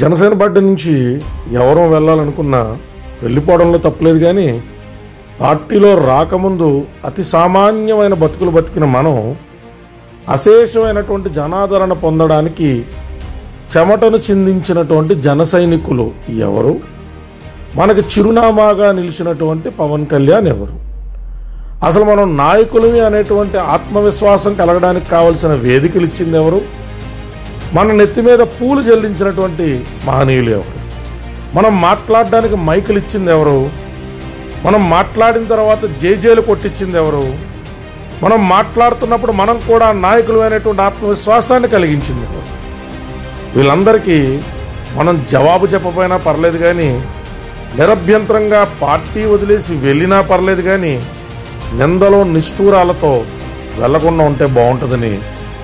Janasena party నుంచి ఎవరో వెళ్ళాలనుకున్నా వెళ్ళిపోవడంలో తప్పలేదు కానీ పార్టీలో రాకముందు అతి సామాన్యమైన బతుకులు బతికిన మనం అశేషమైనటువంటి జనాదరణ పొందడానికి చెమటను చిందించినటువంటి జన సైనికులు ఎవరు మనకు చిరునామాగా నిలిచినటువంటి పవన్ కళ్యాణ్ ఎవరు అసలు మనం నాయకులవి అనేటువంటి ఆత్మవిశ్వాసం కలగడానికి కావలసిన వేదికలు ఇచ్చింది ఎవరు మన నెత్తి మీద పూలు చెల్లించినటువంటి మహనీయులు ఎవరు మనం మాట్లాడడానికి మైకులు ఇచ్చింది ఎవరు మనం మాట్లాడిన తర్వాత జేజేలు కొట్టించింది ఎవరు మనం మాట్లాడుతున్నప్పుడు మనం కూడా నాయకులు అయినటువంటి ఆత్మవిశ్వాసాన్ని కలిగించింది వీళ్ళందరికీ మనం జవాబు చెప్పపోయినా పర్లేదు కానీ నిరభ్యంతరంగా పార్టీ వదిలేసి వెళ్ళినా పర్లేదు కానీ నిందలో నిష్ఠూరాలతో వెళ్లకుండా ఉంటే బాగుంటుందని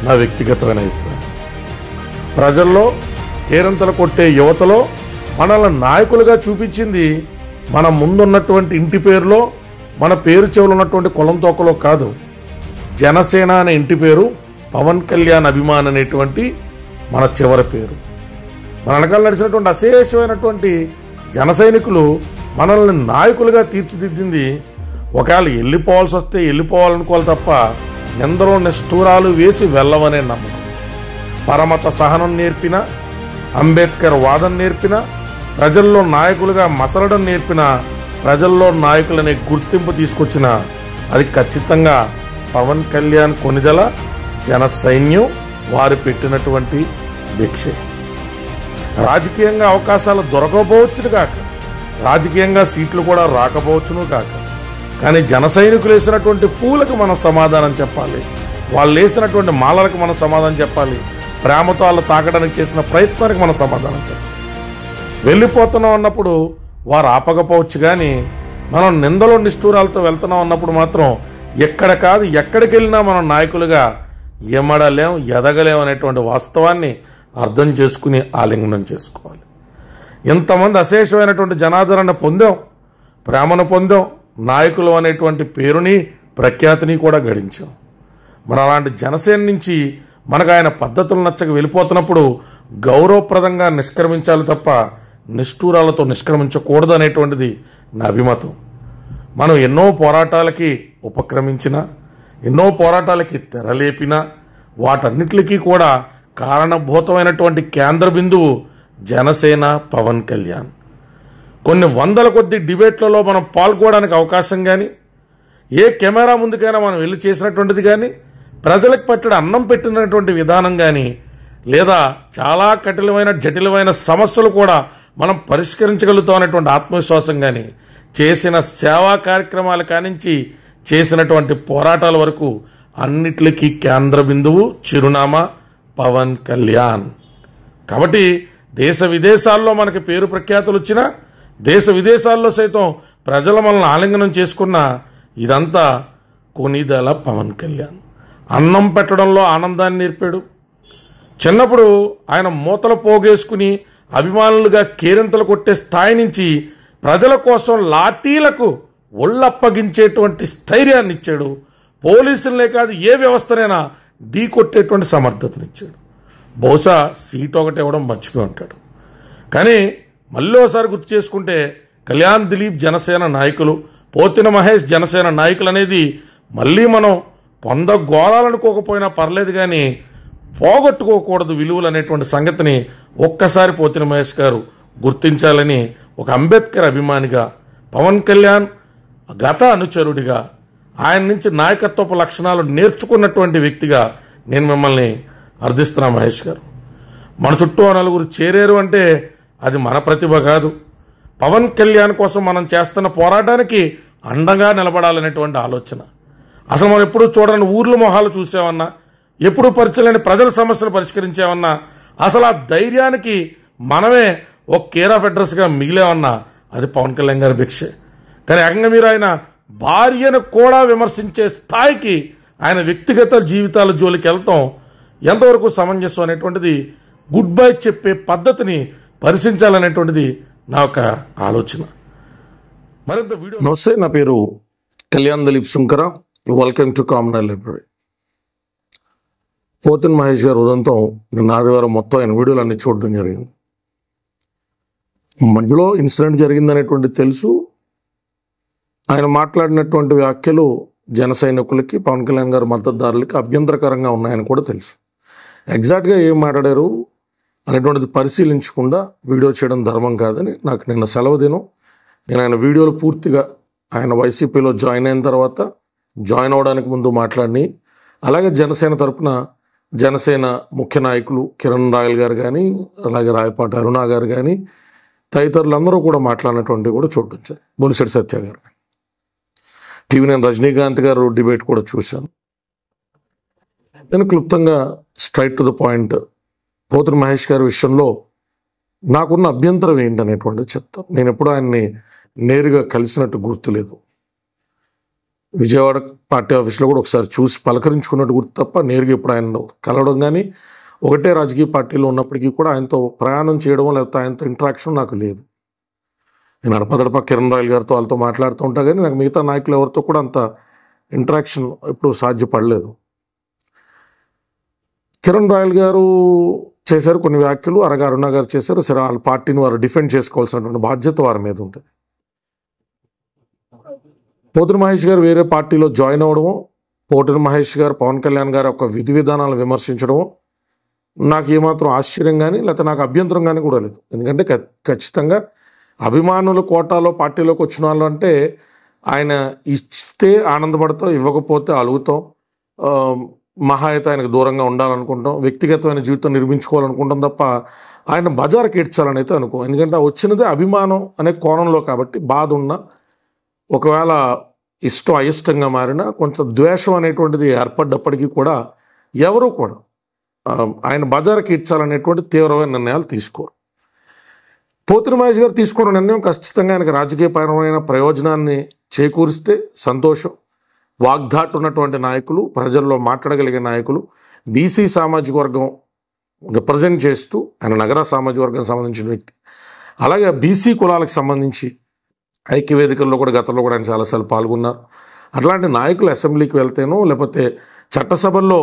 నా వ్యక్తిగతమైన ప్రజల్లో కేరంతలు కొట్టే యువతలో మనల్ని నాయకులుగా చూపించింది మన ముందున్నటువంటి ఇంటి పేరులో మన పేరు చెవులు ఉన్నటువంటి కులం తోకలో కాదు జనసేన అనే ఇంటి పేరు పవన్ కళ్యాణ్ అభిమాన్ అనేటువంటి మన చివరి పేరు మన వెనకాల నడిచినటువంటి అశేషమైనటువంటి జన సైనికులు మనల్ని నాయకులుగా తీర్చిదిద్దింది ఒకవేళ వెళ్ళిపోవాల్సి వస్తే వెళ్ళిపోవాలనుకోవాలి తప్ప ఎందరో నిష్ఠూరాలు వేసి వెళ్ళవనే నమ్మకం పరమత సహనం నేర్పిన అంబేద్కర్ వాదం నేర్పిన ప్రజల్లో నాయకులుగా మసలడం నేర్పిన ప్రజల్లో నాయకులనే గుర్తింపు తీసుకొచ్చిన అది ఖచ్చితంగా పవన్ కళ్యాణ్ కొనిదల జన సైన్యం వారు పెట్టినటువంటి భిక్ష రాజకీయంగా అవకాశాలు దొరకపోవచ్చును కాక రాజకీయంగా సీట్లు కూడా రాకపోవచ్చును కాక కానీ జన సైనికులు వేసినటువంటి పూలకు మనం సమాధానం చెప్పాలి వాళ్ళు వేసినటువంటి మాలలకు మనం సమాధానం చెప్పాలి ప్రేమతో వాళ్ళు తాకడానికి చేసిన ప్రయత్నానికి మనం సమాధానం చెప్పాలి వెళ్ళిపోతున్నాం అన్నప్పుడు వారు ఆపకపోవచ్చు కానీ మనం నిందలో నిష్ఠూరాలతో వెళ్తున్నాం అన్నప్పుడు మాత్రం ఎక్కడ కాదు ఎక్కడికి వెళ్ళినా మనం నాయకులుగా ఎమడలేం ఎదగలేం అనేటువంటి వాస్తవాన్ని అర్థం చేసుకుని ఆలింగనం చేసుకోవాలి ఇంతమంది అశేషమైనటువంటి జనాదరణ పొందాం ప్రేమను పొందాం నాయకులు అనేటువంటి పేరుని ప్రఖ్యాతిని కూడా గడించాం మన అలాంటి జనసేన నుంచి మనకు ఆయన పద్ధతులు నచ్చక వెళ్ళిపోతున్నప్పుడు గౌరవప్రదంగా నిష్క్రమించాలి తప్ప నిష్ఠూరాలతో నిష్క్రమించకూడదు అనేటువంటిది నా అభిమతం మనం ఎన్నో పోరాటాలకి ఉపక్రమించిన ఎన్నో పోరాటాలకి తెరలేపిన వాటన్నిటికీ కూడా కారణభూతమైనటువంటి కేంద్ర బిందువు జనసేన పవన్ కళ్యాణ్ కొన్ని వందల కొద్ది డిబేట్లలో మనం పాల్గొనడానికి అవకాశం కానీ ఏ కెమెరా ముందుకైనా మనం వెళ్ళి చేసినటువంటిది కానీ ప్రజలకు పట్టడి అన్నం పెట్టినటువంటి విధానం కానీ లేదా చాలా కఠినమైన జటిలమైన సమస్యలు కూడా మనం పరిష్కరించగలుగుతాం అనేటువంటి ఆత్మవిశ్వాసం కానీ చేసిన సేవా కార్యక్రమాల కానించి చేసినటువంటి పోరాటాల వరకు అన్నిట్లకి కేంద్ర బిందువు చిరునామా పవన్ కళ్యాణ్ కాబట్టి దేశ విదేశాల్లో మనకి పేరు ప్రఖ్యాతులు వచ్చినా దేశ విదేశాల్లో సైతం ప్రజల మనల్ని ఆలింగనం చేసుకున్న ఇదంతా కొనిదల పవన్ కళ్యాణ్ అన్నం పెట్టడంలో ఆనందాన్ని నేర్పాడు చిన్నప్పుడు ఆయన మూతలు పోగేసుకుని అభిమానులుగా కేరింతలు కొట్టే స్థాయి నుంచి ప్రజల కోసం లాఠీలకు ఒళ్ళప్పగించేటువంటి స్థైర్యాన్ని ఇచ్చాడు పోలీసులనే కాదు ఏ వ్యవస్థనైనా ఢీ కొట్టేటువంటి సమర్థతనిచ్చాడు బహుశా సీట్ ఒకటి ఇవ్వడం మర్చిపోయి ఉంటాడు కానీ మళ్ళీ ఒకసారి గుర్తు చేసుకుంటే కళ్యాణ్ దిలీప్ జనసేన నాయకులు పోతిన మహేష్ జనసేన నాయకులు అనేది మళ్ళీ మనం పొందగోరాలనుకోకపోయినా పర్లేదు కానీ పోగొట్టుకోకూడదు విలువలు అనేటువంటి సంగతిని ఒక్కసారి పోతిన మహేష్ గారు గుర్తించాలని ఒక అంబేద్కర్ అభిమానిగా పవన్ కళ్యాణ్ గత అనుచరుడిగా ఆయన నుంచి నాయకత్వపు లక్షణాలు నేర్చుకున్నటువంటి వ్యక్తిగా నేను మిమ్మల్ని అర్థిస్తున్నా మహేష్ గారు మన చుట్టూ నలుగురు చేరేరు అంటే అది మన ప్రతిభ కాదు పవన్ కళ్యాణ్ కోసం మనం చేస్తున్న పోరాటానికి అండగా నిలబడాలనేటువంటి ఆలోచన అసలు మనం ఎప్పుడు చూడని ఊర్ల మొహాలు చూసేవన్నా ఎప్పుడు పరిచయలేని ప్రజల సమస్యలు పరిష్కరించేవన్నా అసలు ఆ ధైర్యానికి మనమే ఒక కేర్ ఆఫ్ అడ్రస్గా మిగిలేవన్నా అది పవన్ కళ్యాణ్ గారి భిక్ష కానీ ఏకంగా మీరు ఆయన భార్యను కూడా విమర్శించే స్థాయికి ఆయన వ్యక్తిగత జీవితాల జోలికి వెళ్తాం ఎంతవరకు సమంజసం అనేటువంటిది గుడ్ బై చెప్పే పద్ధతిని పరిశీలించాలనేటువంటిది నా యొక్క ఆలోచన మరింత వీడియో నమస్తే నా పేరు Kalyan Dilip Shankara welcome to common library Pothan Mahesh గారు ఉదంతం నిన్న ఆదివారం మొత్తం ఆయన వీడియోలు అన్ని చూడడం జరిగింది మధ్యలో ఇన్సిడెంట్ జరిగిందనేటువంటి తెలుసు ఆయన మాట్లాడినటువంటి వ్యాఖ్యలు జన సైనికులకి పవన్ కళ్యాణ్ గారు మద్దతుదారులకి అభ్యంతరకరంగా ఉన్నాయని కూడా తెలుసు ఎగ్జాక్ట్గా ఏం మాట్లాడారు అనేటువంటిది పరిశీలించకుండా వీడియో చేయడం ధర్మం కాదని నాకు నిన్న సెలవు దినం నేను ఆయన వీడియోలు పూర్తిగా ఆయన వైసీపీలో జాయిన్ అయిన తర్వాత జాయిన్ అవడానికి ముందు మాట్లాడిని అలాగే జనసేన తరపున జనసేన ముఖ్య నాయకులు కిరణ్ రాయల్ గారు కానీ అలాగే రాయపాటి అరుణ గారు కానీ తదితరులందరూ కూడా మాట్లాడినటువంటివి కూడా చూడొచ్చాయి బొలిసెడ్ సత్య గారు టీవీ నేను రజనీకాంత్ గారు డిబేట్ కూడా చూశాను నేను క్లుప్తంగా స్ట్రైట్ టు ద పాయింట్ పోతురు మహేష్ గారి విషయంలో నాకున్న అభ్యంతరం ఏంటనేటువంటిది చెప్తాను నేను ఎప్పుడూ ఆయన్ని నేరుగా కలిసినట్టు గుర్తులేదు విజయవాడ పార్టీ ఆఫీస్లో కూడా ఒకసారి చూసి పలకరించుకున్నట్టు గుర్తు తప్ప నేరుగా ఇప్పుడు ఆయన కలవడం కానీ ఒకటే రాజకీయ పార్టీలో ఉన్నప్పటికీ కూడా ఆయనతో ప్రయాణం చేయడం లేకపోతే ఆయనతో ఇంటరాక్షన్ నాకు లేదు నేను అడపదడప కిరణ్ రాయల్ గారితో వాళ్ళతో మాట్లాడుతూ ఉంటా కానీ నాకు మిగతా నాయకులు ఎవరితో కూడా అంత ఇంట్రాక్షన్ ఎప్పుడు సాధ్యపడలేదు కిరణ్ రాయల్ గారు చేశారు కొన్ని వ్యాఖ్యలు అరగా అరుణ గారు చేశారు సరే వాళ్ళ పార్టీని వారు డిఫెండ్ చేసుకోవాల్సినటువంటి బాధ్యత వారి మీద ఉంటుంది పోతుని మహేష్ గారు వేరే పార్టీలో జాయిన్ అవ్వడము పోటుని మహేష్ గారు పవన్ కళ్యాణ్ గారు యొక్క విధి విధానాలను విమర్శించడము నాకు ఏమాత్రం ఆశ్చర్యం కానీ లేకపోతే నాకు అభ్యంతరం కానీ కూడా లేదు ఎందుకంటే ఖచ్చితంగా అభిమానుల కోటాలో పార్టీలోకి వచ్చిన వాళ్ళు అంటే ఆయన ఇస్తే ఆనందపడతాం ఇవ్వకపోతే అలుగుతాం మహా అయితే ఆయనకు దూరంగా ఉండాలనుకుంటాం వ్యక్తిగతమైన జీవితం నిర్మించుకోవాలనుకుంటాం తప్ప ఆయన బజార్కి ఏడ్చాలని అయితే అనుకో ఎందుకంటే వచ్చినదే అభిమానం అనే కోణంలో కాబట్టి బాధ ఉన్నా ఒకవేళ ఇష్టం అయిష్టంగా మారినా కొంత ద్వేషం అనేటువంటిది ఏర్పడ్డప్పటికీ కూడా ఎవరూ కూడా ఆయన బజార్కి ఇచ్చాలనేటువంటి తీవ్రమైన నిర్ణయాలు తీసుకోరు పోతిరి మహేష్ గారు తీసుకున్న నిర్ణయం ఖచ్చితంగా ఆయనకు రాజకీయపరమైన ప్రయోజనాన్ని చేకూరిస్తే సంతోషం వాగ్దాటు ఉన్నటువంటి నాయకులు ప్రజల్లో మాట్లాడగలిగే నాయకులు బీసీ సామాజిక వర్గం రిప్రజెంట్ చేస్తూ ఆయన నగర సామాజిక వర్గానికి సంబంధించిన వ్యక్తి అలాగే బీసీ కులాలకు సంబంధించి ఐక్య వేదికల్లో కూడా గతంలో కూడా ఆయన చాలాసార్లు పాల్గొన్నారు అట్లాంటి నాయకులు అసెంబ్లీకి వెళ్తేనో లేకపోతే చట్టసభల్లో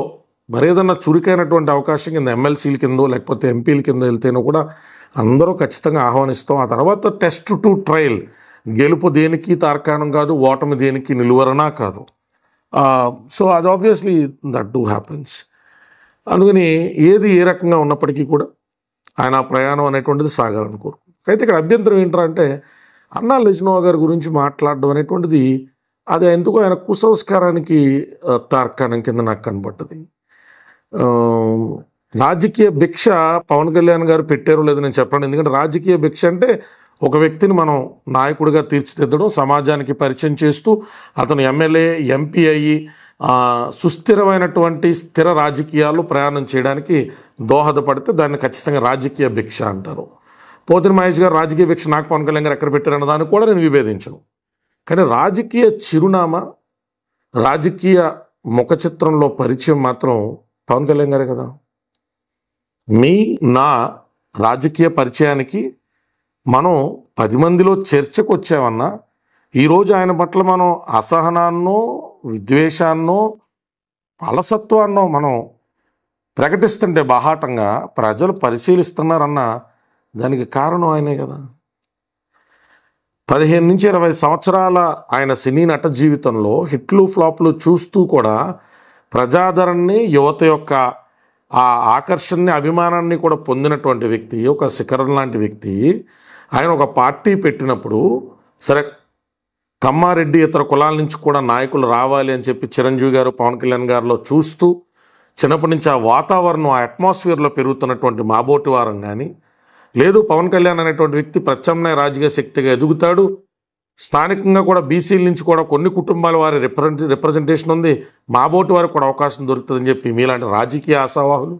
మరేదన్నా చురుకైనటువంటి అవకాశం కింద ఎమ్మెల్సీల కింద లేకపోతే ఎంపీల కింద వెళ్తేనో కూడా అందరూ ఖచ్చితంగా ఆహ్వానిస్తాం ఆ తర్వాత టెస్ట్ టు ట్రయల్ గెలుపు దేనికి తార్కాణం కాదు ఓటమి దేనికి నిలువరనా కాదు సో అది ఆబ్వియస్లీ దట్ డూ హ్యాపెన్స్ అందుకని ఏది ఏ రకంగా ఉన్నప్పటికీ కూడా ఆయన ప్రయాణం అనేటువంటిది సాగాలనుకోరు అయితే ఇక్కడ అభ్యంతరం ఏంటంటే అన్నా లెజ్నోవా గారి గురించి మాట్లాడడం అనేటువంటిది అది ఎందుకో ఆయన కుసంస్కారానికి తార్కాణం కింద నాకు కనబడ్డది రాజకీయ భిక్ష పవన్ కళ్యాణ్ గారు పెట్టారు లేదని నేను చెప్పాను ఎందుకంటే రాజకీయ భిక్ష అంటే ఒక వ్యక్తిని మనం నాయకుడిగా తీర్చిదిద్దడం సమాజానికి పరిచయం చేస్తూ అతను ఎమ్మెల్యే ఎంపీ అయ్యి సుస్థిరమైనటువంటి స్థిర రాజకీయాలు ప్రయాణం చేయడానికి దోహదపడితే దాన్ని ఖచ్చితంగా రాజకీయ భిక్ష అంటారు పోతిన మహేష్ గారు రాజకీయ వీక్ష నాకు పవన్ కళ్యాణ్ గారు ఎక్కడ పెట్టారన్న దాన్ని కూడా నేను విభేదించను కానీ రాజకీయ చిరునామా రాజకీయ ముఖ చిత్రంలో పరిచయం మాత్రం పవన్ కళ్యాణ్ గారే కదా మీ నా రాజకీయ పరిచయానికి మనం పది మందిలో చర్చకు వచ్చామన్నా ఈరోజు ఆయన పట్ల మనం అసహనాన్నో విద్వేషాన్నో అలసత్వాన్నో మనం ప్రకటిస్తుంటే బాహాటంగా ప్రజలు పరిశీలిస్తున్నారన్నా దానికి కారణం ఆయనే కదా పదిహేను నుంచి ఇరవై సంవత్సరాల ఆయన సినీ నట జీవితంలో హిట్లు ఫ్లాప్లు చూస్తూ కూడా ప్రజాదరణని యువత యొక్క ఆ ఆకర్షణని అభిమానాన్ని కూడా పొందినటువంటి వ్యక్తి ఒక శిఖరం లాంటి వ్యక్తి ఆయన ఒక పార్టీ పెట్టినప్పుడు సరే కమ్మారెడ్డి ఇతర కులాల నుంచి కూడా నాయకులు రావాలి అని చెప్పి చిరంజీవి గారు పవన్ కళ్యాణ్ గారిలో చూస్తూ చిన్నప్పటి నుంచి ఆ వాతావరణం ఆ అట్మాస్ఫియర్లో పెరుగుతున్నటువంటి మాబోటి వారం కానీ లేదు పవన్ కళ్యాణ్ అనేటువంటి వ్యక్తి ప్రత్యామ్నాయ రాజకీయ శక్తిగా ఎదుగుతాడు స్థానికంగా కూడా బీసీల నుంచి కూడా కొన్ని కుటుంబాల వారి రిప్రజెంట్ రిప్రజెంటేషన్ ఉంది మాబోటి వారికి కూడా అవకాశం దొరుకుతుందని చెప్పి మీలాంటి రాజకీయ ఆశావాహులు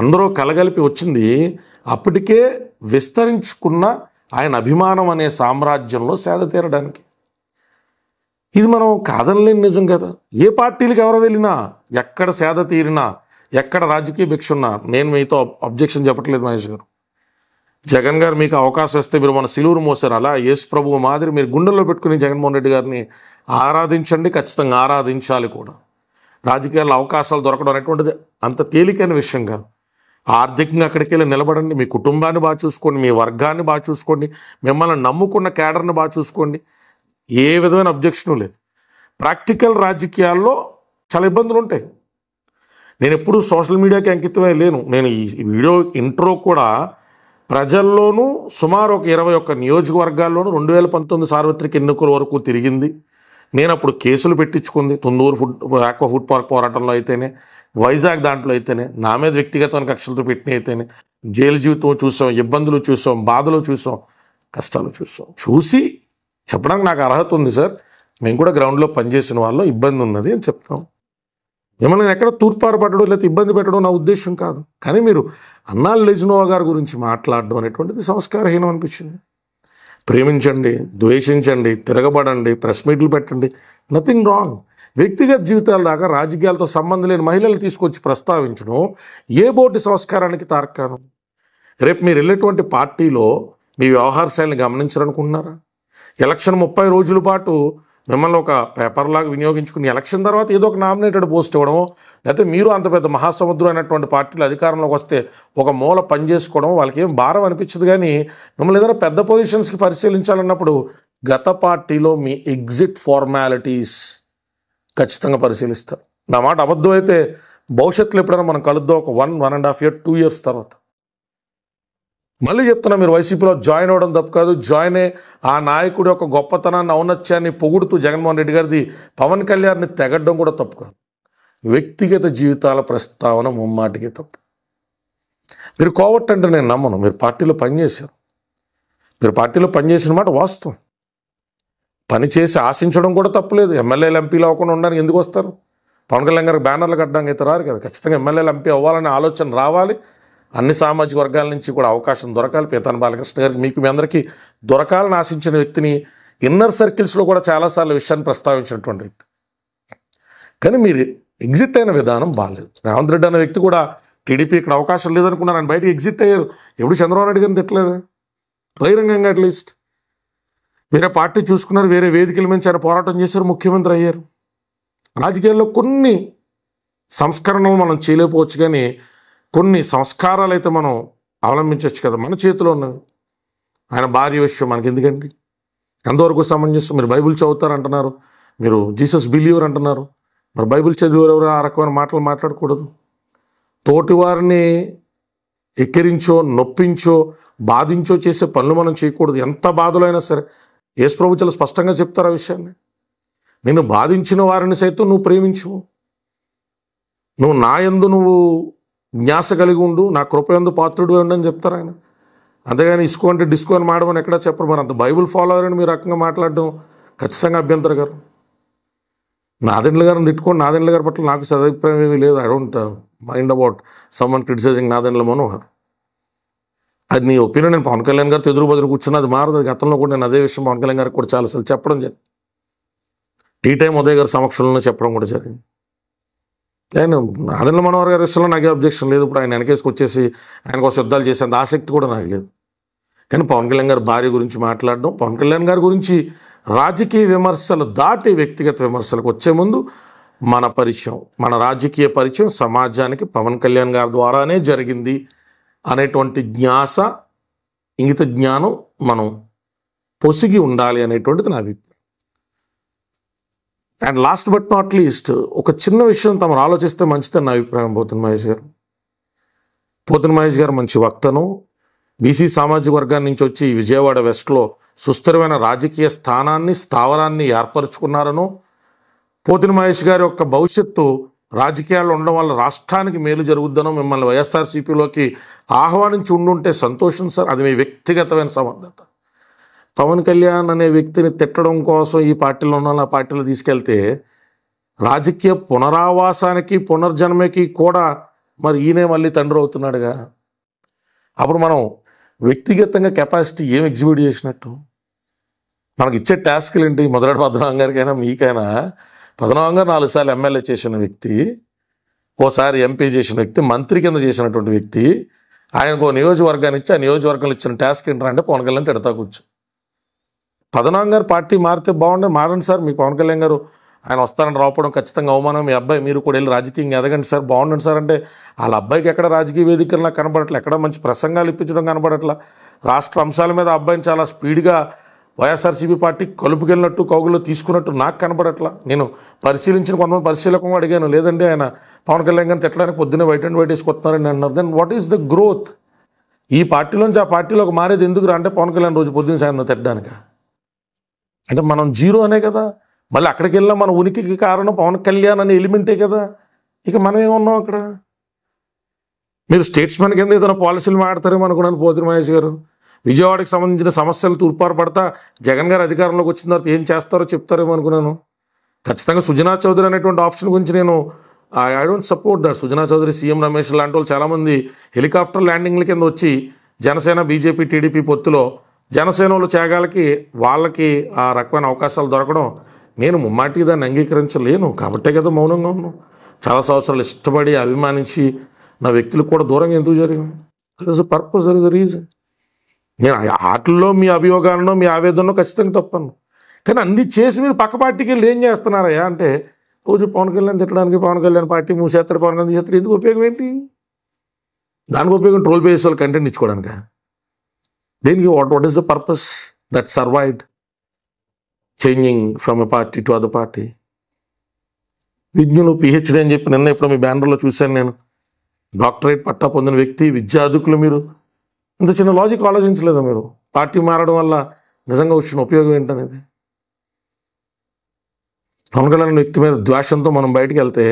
అందరూ కలగలిపి వచ్చింది అప్పటికే విస్తరించుకున్న ఆయన అభిమానం అనే సామ్రాజ్యంలో సేద తీరడానికి ఇది మనం కాదనలేని నిజం కదా ఏ పార్టీలకు ఎవరు వెళ్ళినా ఎక్కడ సేద తీరినా ఎక్కడ రాజకీయ భిక్ష ఉన్నా నేను మీతో అబ్జెక్షన్ చెప్పట్లేదు మహేష్ గారు జగన్ గారు మీకు అవకాశం ఇస్తే మీరు మన సిలువురు మోసారు అలా యేసు ప్రభువు మాదిరి మీరు గుండెల్లో పెట్టుకుని జగన్మోహన్ రెడ్డి గారిని ఆరాధించండి ఖచ్చితంగా ఆరాధించాలి కూడా రాజకీయాల్లో అవకాశాలు దొరకడం అనేటువంటిది అంత తేలికైన విషయం కాదు ఆర్థికంగా అక్కడికి వెళ్ళి నిలబడండి మీ కుటుంబాన్ని బాగా చూసుకోండి మీ వర్గాన్ని బాగా చూసుకోండి మిమ్మల్ని నమ్ముకున్న కేడర్ని బాగా చూసుకోండి ఏ విధమైన అబ్జెక్షను లేదు ప్రాక్టికల్ రాజకీయాల్లో చాలా ఇబ్బందులు ఉంటాయి నేను ఎప్పుడూ సోషల్ మీడియాకి అంకితమే లేను నేను ఈ వీడియో ఇంట్రో కూడా ప్రజల్లోనూ సుమారు ఒక ఇరవై ఒక్క నియోజకవర్గాల్లోనూ రెండు వేల పంతొమ్మిది సార్వత్రిక ఎన్నికల వరకు తిరిగింది నేను అప్పుడు కేసులు పెట్టించుకుంది Tundurru food aqua food park పోరాటంలో అయితేనే వైజాగ్ దాంట్లో అయితేనే నా మీద వ్యక్తిగతమైన కక్షలతో పెట్టిన అయితేనే జైలు జీవితం చూసాం ఇబ్బందులు చూసాం బాధలు చూసాం కష్టాలు చూసాం చూసి చెప్పడానికి నాకు అర్హత ఉంది సార్ మేము కూడా గ్రౌండ్లో పనిచేసిన వాళ్ళు ఇబ్బంది ఉన్నది అని చెప్తాం మిమ్మల్ని ఎక్కడ తూర్పారు పట్టడం లేకపోతే ఇబ్బంది పెట్టడం నా ఉద్దేశం కాదు కానీ మీరు అన్నాళ్ళు లెజినోవా గారి గురించి మాట్లాడడం అనేటువంటిది సంస్కారహీనం అనిపించింది ప్రేమించండి ద్వేషించండి తిరగబడండి ప్రెస్ మీట్లు పెట్టండి నథింగ్ రాంగ్ వ్యక్తిగత జీవితాల దాకా రాజకీయాలతో సంబంధం లేని మహిళలు తీసుకొచ్చి ప్రస్తావించడం ఏ బోర్డు సంస్కారానికి తార్కాణం రేపు మీరు వెళ్ళేటువంటి పార్టీలో మీ వ్యవహార శైలిని గమనించాలనుకుంటున్నారా ఎలక్షన్ ముప్పై రోజుల పాటు మిమ్మల్ని ఒక పేపర్లాగా వినియోగించుకుని ఎలక్షన్ తర్వాత ఏదో ఒక నామినేటెడ్ పోస్ట్ ఇవ్వడమో లేకపోతే మీరు అంత పెద్ద మహాసముద్రం అయినటువంటి పార్టీలు అధికారంలోకి వస్తే ఒక మూల పని చేసుకోవడం వాళ్ళకి ఏం భారం అనిపించదు కానీ మిమ్మల్ని ఏదైనా పెద్ద పొజిషన్స్కి పరిశీలించాలన్నప్పుడు గత పార్టీలో మీ ఎగ్జిట్ ఫార్మాలిటీస్ ఖచ్చితంగా పరిశీలిస్తారు నా మాట అబద్ధం అయితే భవిష్యత్తులో ఎప్పుడైనా మనం కలుద్దాం ఒక one one and half year two years తర్వాత మళ్ళీ చెప్తున్నా మీరు వైసీపీలో జాయిన్ అవ్వడం తప్పు కాదు జాయిన్ అయ్యే ఆ నాయకుడు యొక్క గొప్పతనాన్ని ఔన్నత్యాన్ని పొగుడుతూ జగన్మోహన్ రెడ్డి గారిది పవన్ కళ్యాణ్ని తెగడం కూడా తప్పు కాదు వ్యక్తిగత జీవితాల ప్రస్తావన ముమ్మాటికి తప్పు మీరు కోవట్టంటే నేను నమ్మను మీరు పార్టీలో పనిచేశారు మీరు పార్టీలో పనిచేసిన మాట వాస్తవం పని చేసి ఆశించడం కూడా తప్పులేదు ఎమ్మెల్యేలు ఎంపీలు అవ్వకుండా ఉండడానికి ఎందుకు వస్తారు పవన్ కళ్యాణ్ గారికి బ్యానర్లు కట్టడానికి అయితే రారు కదా ఖచ్చితంగా ఎమ్మెల్యేలు ఎంపీ అవ్వాలనే ఆలోచన రావాలి అన్ని సామాజిక వర్గాల నుంచి కూడా అవకాశం దొరకాలి పీతాన్ బాలకృష్ణ గారికి మీకు మీ అందరికీ దొరకాలని ఆశించిన వ్యక్తిని ఇన్నర్ సర్కిల్స్లో కూడా చాలాసార్లు విషయాన్ని ప్రస్తావించినటువంటి వ్యక్తి కానీ మీరు ఎగ్జిట్ అయిన విధానం బాగాలేదు రేవంత్ రెడ్డి అనే వ్యక్తి కూడా టీడీపీ ఇక్కడ అవకాశం లేదనుకున్నారు ఆయన బయటకు ఎగ్జిట్ అయ్యారు ఎప్పుడు చంద్రబాబు నాయుడు గారిని తిట్టలేదు బహిరంగంగా అట్లీస్ట్ వేరే పార్టీ చూసుకున్నారు వేరే వేదికల నుంచి ఆయన పోరాటం చేశారు ముఖ్యమంత్రి అయ్యారు రాజకీయాల్లో కొన్ని సంస్కరణలు మనం చేయలేకపోవచ్చు కానీ కొన్ని సంస్కారాలు అయితే మనం అవలంబించవచ్చు కదా మన చేతిలో ఉన్నవి ఆయన భార్య విషయం మనకి ఎందుకండి ఎంతవరకు సమంజసం మీరు బైబిల్ అంటున్నారు మీరు జీసస్ బిలీవర్ అంటున్నారు మరి బైబిల్ చదివేవారు ఆ రకమైన మాటలు మాట్లాడకూడదు తోటి వారిని ఎక్కిరించో నొప్పించో బాధించో చేసే పనులు మనం చేయకూడదు ఎంత బాధలైనా అయినా సరే యేసు ప్రభుత్వాలు స్పష్టంగా చెప్తారు ఆ విషయాన్ని నేను బాధించిన వారిని సైతం నువ్వు ప్రేమించు నువ్వు నా ఎందు నువ్వు జ్ఞాస కలిగి ఉండు నా కృపయందు పాత్రుడు అని చెప్తారు ఆయన అంతేగాని ఇసుకు అంటే డిస్కో అని మాడమని ఎక్కడా చెప్పరు మరి అంత బైబుల్ ఫాలో అని మీరు రకంగా మాట్లాడడం ఖచ్చితంగా అభ్యంతర గారు నాదెండ్ల గారిని తిట్టుకోండి నాదెండ్ల గారి పట్ల నాకు సదాభిప్రాయం ఏమీ లేదు I don't mind about someone criticising Nadendla Manohar అది నీ ఒపీనియన్ నేను పవన్ కళ్యాణ్ గారితో ఎదురు బదులు కూర్చున్న అది మారదు గతంలో కూడా నేను అదే విషయం పవన్ కళ్యాణ్ గారికి కూడా చాలాసార్లు చెప్పడం జరిగింది టీ టైం ఉదయ్ గారి సమక్షంలో చెప్పడం కూడా జరిగింది నేను ఆదరణ మనోహర్ గారి విషయంలో నాకే అబ్జెక్షన్ లేదు ఇప్పుడు ఆయన వెనకేసుకొచ్చేసి ఆయన కోసం యుద్ధాలు చేసేంత ఆసక్తి కూడా నాకు లేదు కానీ పవన్ కళ్యాణ్ గారి భార్య గురించి మాట్లాడడం పవన్ కళ్యాణ్ గారి గురించి రాజకీయ విమర్శలు దాటి వ్యక్తిగత విమర్శలకు వచ్చే ముందు మన పరిచయం మన రాజకీయ పరిచయం సమాజానికి పవన్ కళ్యాణ్ గారి ద్వారానే జరిగింది అనేటువంటి జ్ఞాస ఇంగిత జ్ఞానం మనం పొసిగి ఉండాలి అనేటువంటిది నా అభిప్రాయం and last but not least ఒక చిన్న విషయం తమరు ఆలోచిస్తే మంచిదని నా అభిప్రాయం పోతున్న మహేష్ గారు పోతున్న మహేష్ గారు మంచి వక్తను బీసీ సామాజిక వర్గాన్ని నుంచి వచ్చి విజయవాడ వెస్ట్లో సుస్థిరమైన రాజకీయ స్థానాన్ని స్థావరాన్ని ఏర్పరచుకున్నారను పోతిన మహేష్ గారి యొక్క భవిష్యత్తు రాజకీయాలు ఉండడం వల్ల రాష్ట్రానికి మేలు జరుగుద్దనో మిమ్మల్ని వైఎస్ఆర్సీపీలోకి ఆహ్వానించి ఉండుంటే సంతోషం సార్ అది మీ వ్యక్తిగతమైన సమర్థత పవన్ కళ్యాణ్ అనే వ్యక్తిని తిట్టడం కోసం ఈ పార్టీలో ఉన్న పార్టీలో తీసుకెళ్తే రాజకీయ పునరావాసానికి పునర్జన్మకి కూడా మరి ఈయనే మళ్ళీ తండ్రి అవుతున్నాడుగా అప్పుడు మనం వ్యక్తిగతంగా కెపాసిటీ ఏం ఎగ్జిబ్యూట్ చేసినట్టు మనకి ఇచ్చే టాస్క్లు ఏంటి మొదలటి పద్మనాభం గారికైనా మీకైనా పద్మనాభం గారు నాలుగు సార్లు ఎమ్మెల్యే చేసిన వ్యక్తి ఓసారి ఎంపీ చేసిన వ్యక్తి మంత్రి కింద చేసినటువంటి వ్యక్తి ఆయనకు నియోజకవర్గాన్ని ఇచ్చి ఆ నియోజకవర్గంలో ఇచ్చిన టాస్క్ ఏంటంటే పవన్ కళ్యాణ్ తిడతా కూర్చో పదనాం గారు పార్టీ మారితే బాగుండే మారండి సార్ మీ పవన్ కళ్యాణ్ గారు ఆయన వస్తారని రావడం ఖచ్చితంగా అవమానం మీ అబ్బాయి మీరు కూడా వెళ్ళి రాజకీయంగా ఎదగండి సార్ బాగుండండి సార్ అంటే వాళ్ళ అబ్బాయికి ఎక్కడ రాజకీయ వేదికలు కనబడట్లే ఎక్కడ మంచి ప్రసంగాలు ఇప్పించడం కనబడట్లా రాష్ట్ర అంశాల మీద అబ్బాయిని చాలా స్పీడ్గా వైఎస్ఆర్సీపీ పార్టీ కలుపుకెళ్ళినట్టు కౌగులో తీసుకున్నట్టు నాకు కనబడట్లా నేను పరిశీలించిన కొంతమంది పరిశీలకం అడిగాను లేదండి ఆయన పవన్ కళ్యాణ్ గారిని తిట్టడానికి పొద్దున్నే వైట్ అండ్ వైట్ వేసుకొస్తున్నారని అన్నారు then what is the growth ఈ పార్టీలోంచి ఆ పార్టీలోకి మారేది ఎందుకు రా అంటే పవన్ కళ్యాణ్ రోజు పొద్దున్న సాయంత్రం తిట్టడానికి అంటే మనం జీరో అనే కదా మళ్ళీ అక్కడికి వెళ్ళినా మన ఉనికికి కారణం పవన్ కళ్యాణ్ అనే ఎలిమెంటే కదా ఇక మనం ఏమున్నాం అక్కడ మీరు స్టేట్స్మెన్ కింద ఏదైనా పాలసీలు మాడతారేమో అనుకున్నాను పోతురు మహేష్ గారు విజయవాడకి సంబంధించిన సమస్యలు తూర్పారు పడతా జగన్ గారు అధికారంలోకి వచ్చిన తర్వాత ఏం చేస్తారో చెప్తారేమో అనుకున్నాను ఖచ్చితంగా సుజనా చౌదరి అనేటువంటి ఆప్షన్ గురించి నేను I don't support that Sujana Chowdary CM Ramesh లాంటి వాళ్ళు చాలామంది హెలికాప్టర్ ల్యాండింగ్ల కింద వచ్చి జనసేన బీజేపీ టీడీపీ పొత్తులో జనసేనలు త్యాగాలకి వాళ్ళకి ఆ రకమైన అవకాశాలు దొరకడం నేను ముమ్మాటికి దాన్ని అంగీకరించలేను కాబట్టే కదా మౌనంగా ఉన్నాను చాలా సంవత్సరాలు ఇష్టపడి అభిమానించి నా వ్యక్తులు కూడా దూరంగా ఎందుకు జరిగింది పర్పస్ అది రీజన్ నేను ఆటల్లో మీ అభియోగాలను మీ ఆవేదనలో ఖచ్చితంగా తప్పను కానీ అన్ని చేసి మీరు పక్క పార్టీకి వెళ్ళి ఏం చేస్తున్నారయ్యా అంటే రోజు పవన్ కళ్యాణ్ తిట్టడానికి పవన్ కళ్యాణ్ పార్టీ మూసేస్తారు పవన్ కళ్యాణ్ చేస్తారు ఎందుకు ఉపయోగం ఏంటి దానికి ఉపయోగం ట్రోల్ బేస్ వాళ్ళు కంటెంట్ ఇచ్చుకోవడానికి Then what what is the purpose that served changing from a party to other party విజ్ఞులు పిహెచ్డీ అని చెప్పి నిన్న ఇప్పుడు మీ బ్యానర్లో చూశాను నేను డాక్టరేట్ పట్టా పొందిన వ్యక్తి విద్యార్థుకులు మీరు ఇంత చిన్న లాజిక్ ఆలోచించలేదా మీరు పార్టీ మారడం వల్ల నిజంగా వచ్చిన ఉపయోగం ఏంటనేది పవన్ వ్యక్తి మీద ద్వేషంతో మనం బయటకు వెళ్తే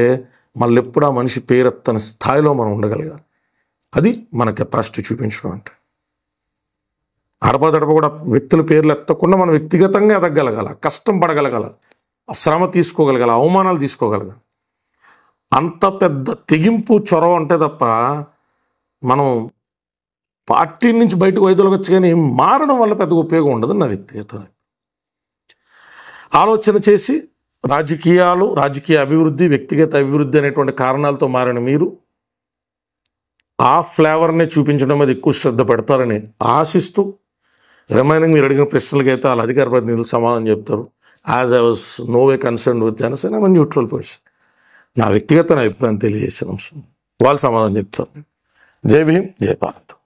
మళ్ళీ ఎప్పుడు ఆ మనిషి పేరెత్తని స్థాయిలో మనం ఉండగలగాలి అది మన కెపాసిటీ చూపించడం అంటే అడపదడప కూడా వ్యక్తుల పేర్లు ఎత్తకుండా మనం వ్యక్తిగతంగా ఎదగలగాల కష్టం పడగలగాల శ్రమ తీసుకోగలగాల అవమానాలు తీసుకోగలగాలి అంత పెద్ద తెగింపు చొరవ అంటే తప్ప మనం పార్టీ నుంచి బయటకు వైదొలగచ్చు కానీ మారడం వల్ల పెద్ద ఉపయోగం ఉండదు నా వ్యక్తిగత ఆలోచన చేసి రాజకీయాలు రాజకీయ అభివృద్ధి వ్యక్తిగత అభివృద్ధి అనేటువంటి కారణాలతో మారిన మీరు ఆ ఫ్లేవర్నే చూపించడం మీద ఎక్కువ శ్రద్ధ పెడతారని ఆశిస్తూ రిమైనింగ్ మీరు అడిగిన ప్రశ్నలకి అయితే వాళ్ళ అధికార ప్రతినిధులు సమాధానం చెప్తారు as I was no way concern with Janasena మన న్యూట్రల్ పర్సన్ నా వ్యక్తిగత నా అభిప్రాయం తెలియజేసిన అంశం వాళ్ళు సమాధానం చెప్తారు జై భీమ్ జై భారత్